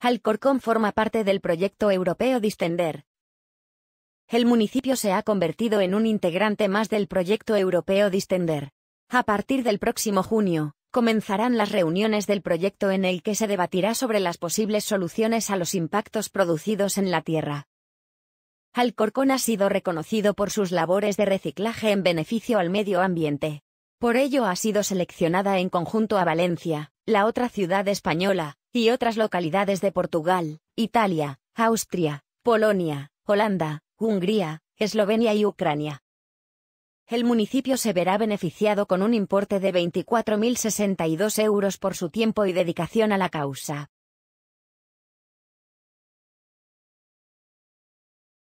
Alcorcón forma parte del proyecto europeo Distender. El municipio se ha convertido en un integrante más del proyecto europeo Distender. A partir del próximo junio, comenzarán las reuniones del proyecto en el que se debatirá sobre las posibles soluciones a los impactos producidos en la Tierra. Alcorcón ha sido reconocido por sus labores de reciclaje en beneficio al medio ambiente. Por ello ha sido seleccionada en conjunto a Valencia, la otra ciudad española, y otras localidades de Portugal, Italia, Austria, Polonia, Holanda, Hungría, Eslovenia y Ucrania. El municipio se verá beneficiado con un importe de 24.062 euros por su tiempo y dedicación a la causa.